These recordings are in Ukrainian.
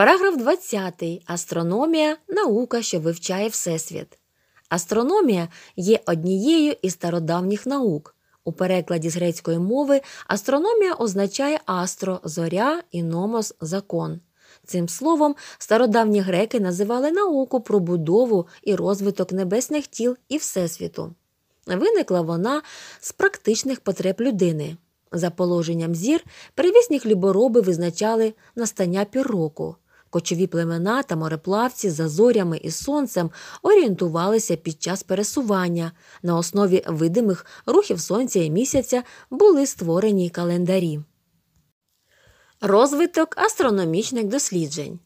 Параграф 20. Астрономія наука, що вивчає Всесвіт. Астрономія є однією із стародавніх наук. У перекладі з грецької мови астрономія означає астро, зоря і номос закон. Цим словом, стародавні греки називали науку про будову і розвиток небесних тіл і Всесвіту. Виникла вона з практичних потреб людини. За положенням зір, перевісні хлібороби визначали настання півроку – Кочові племена та мореплавці за зорями і сонцем орієнтувалися під час пересування. На основі видимих рухів сонця і місяця були створені календарі. Розвиток астрономічних досліджень.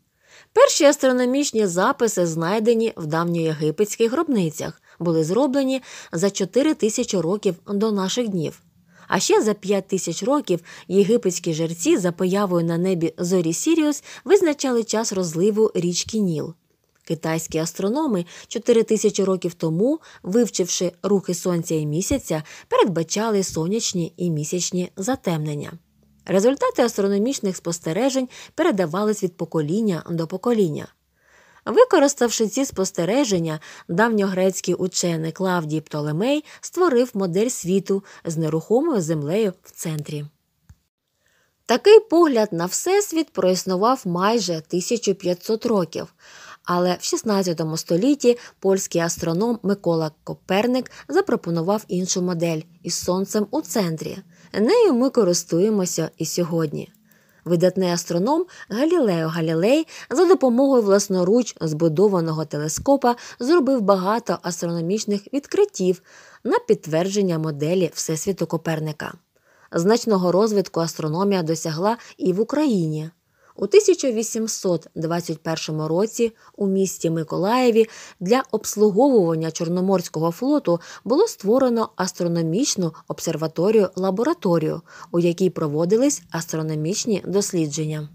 Перші астрономічні записи, знайдені в давньоєгипетських гробницях, були зроблені за 4 тисячі років до наших днів. А ще за п'ять тисяч років єгипетські жерці за появою на небі зорі Сіріус визначали час розливу річки Ніл. Китайські астрономи 4 тисячі років тому, вивчивши рухи сонця і місяця, передбачали сонячні і місячні затемнення. Результати астрономічних спостережень передавались від покоління до покоління. Використавши ці спостереження, давньогрецький учений Клавдій Птолемей створив модель світу з нерухомою землею в центрі. Такий погляд на Всесвіт проіснував майже 1500 років. Але в 16 столітті польський астроном Микола Коперник запропонував іншу модель із сонцем у центрі. Нею ми користуємося і сьогодні. Видатний астроном Галілео Галілей за допомогою власноруч збудованого телескопа зробив багато астрономічних відкриттів на підтвердження моделі Всесвіту Коперника. Значного розвитку астрономія досягла і в Україні. У 1821 році у місті Миколаєві для обслуговування Чорноморського флоту було створено астрономічну обсерваторію лабораторію, у якій проводились астрономічні дослідження.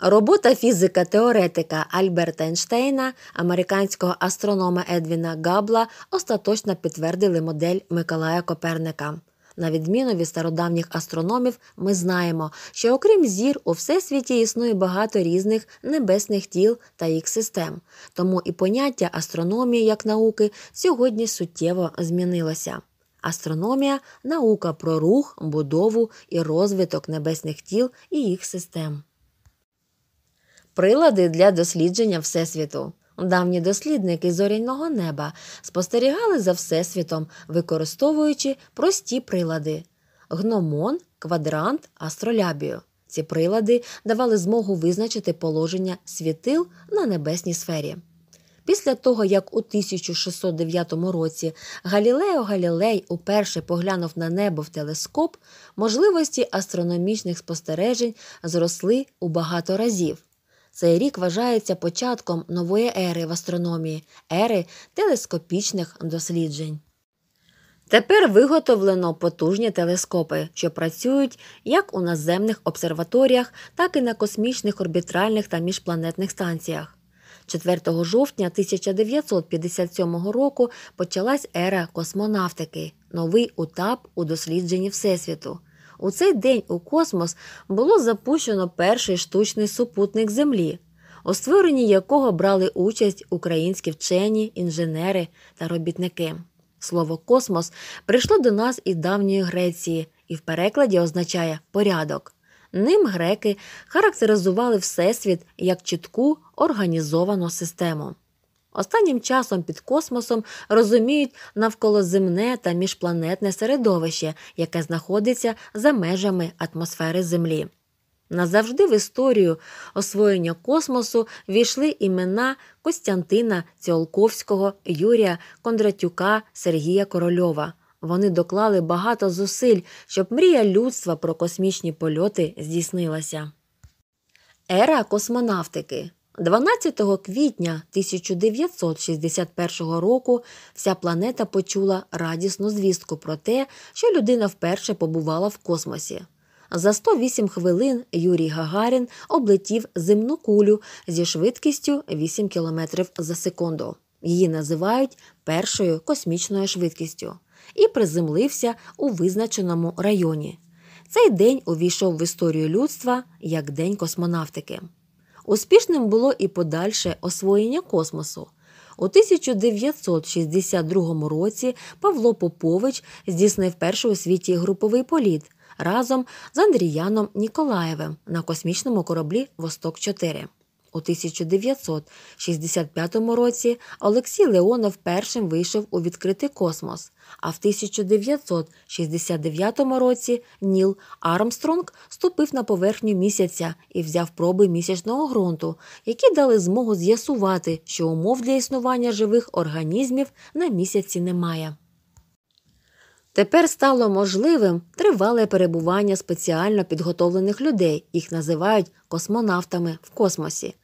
Робота фізика теоретика Альберта Ейнштейна, американського астронома Едвіна Габла остаточно підтвердили модель Миколая Коперника. На відміну від стародавніх астрономів, ми знаємо, що окрім зір у всесвіті існує багато різних небесних тіл та їх систем. Тому і поняття астрономії як науки сьогодні суттєво змінилося. Астрономія наука про рух, будову і розвиток небесних тіл і їх систем. Прилади для дослідження Всесвіту Давні дослідники зоряного неба спостерігали за Всесвітом, використовуючи прості прилади гномон, квадрант, астролябію. Ці прилади давали змогу визначити положення світил на небесній сфері. Після того, як у 1609 році Галілео Галілей уперше поглянув на небо в телескоп, можливості астрономічних спостережень зросли у багато разів. Цей рік вважається початком нової ери в астрономії, ери телескопічних досліджень. Тепер виготовлено потужні телескопи, що працюють як у наземних обсерваторіях, так і на космічних орбітральних та міжпланетних станціях. 4 жовтня 1957 року почалась ера космонавтики, новий етап у дослідженні Всесвіту. У цей день у космос було запущено перший штучний супутник Землі, у створенні якого брали участь українські вчені, інженери та робітники. Слово космос прийшло до нас із давньої Греції і в перекладі означає порядок. Ним греки характеризували Всесвіт як чітку організовану систему. Останнім часом під космосом розуміють навколоземне та міжпланетне середовище, яке знаходиться за межами атмосфери Землі. Назавжди в історію освоєння космосу війшли імена Костянтина Ціолковського, Юрія Кондратюка, Сергія Корольова. Вони доклали багато зусиль, щоб мрія людства про космічні польоти здійснилася. Ера космонавтики 12 квітня 1961 року вся планета почула радісну звістку про те, що людина вперше побувала в космосі. За 108 хвилин Юрій Гагарін облетів земну кулю зі швидкістю 8 км за секунду. Її називають першою космічною швидкістю і приземлився у визначеному районі. Цей день увійшов в історію людства як День космонавтики. Успішним було і подальше освоєння космосу. У 1962 році Павло Попович здійснив перший у світі груповий політ разом з Андріяном Ніколаєвим на космічному кораблі Восток 4 у 1965 році Олексій Леонов першим вийшов у відкритий космос, а в 1969 році Ніл Армстронг ступив на поверхню місяця і взяв проби місячного ґрунту, які дали змогу з'ясувати, що умов для існування живих організмів на місяці немає. Тепер стало можливим тривале перебування спеціально підготовлених людей, їх називають космонавтами в космосі.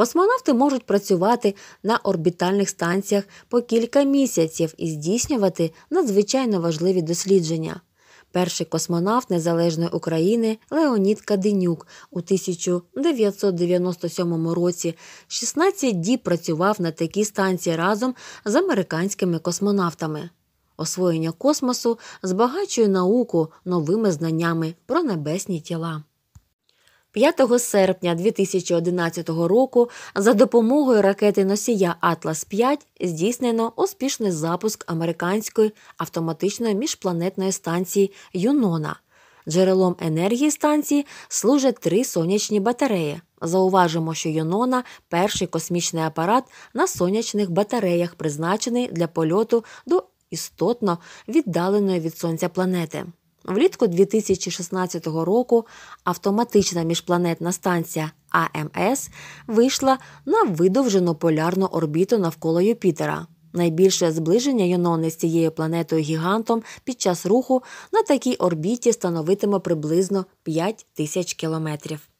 Космонавти можуть працювати на орбітальних станціях по кілька місяців і здійснювати надзвичайно важливі дослідження. Перший космонавт Незалежної України Леонід Каденюк у 1997 році 16 діб працював на такій станції разом з американськими космонавтами. Освоєння космосу збагачує науку новими знаннями про небесні тіла. 5 серпня 2011 року за допомогою ракети носія Атлас 5 здійснено успішний запуск американської автоматичної міжпланетної станції Юнона. Джерелом енергії станції служать три сонячні батареї. Зауважимо, що Юнона перший космічний апарат на сонячних батареях, призначений для польоту до істотно віддаленої від сонця планети. Влітку 2016 року автоматична міжпланетна станція АМС вийшла на видовжену полярну орбіту навколо Юпітера. Найбільше зближення Юнони з цією планетою гігантом під час руху на такій орбіті становитиме приблизно 5 тисяч кілометрів.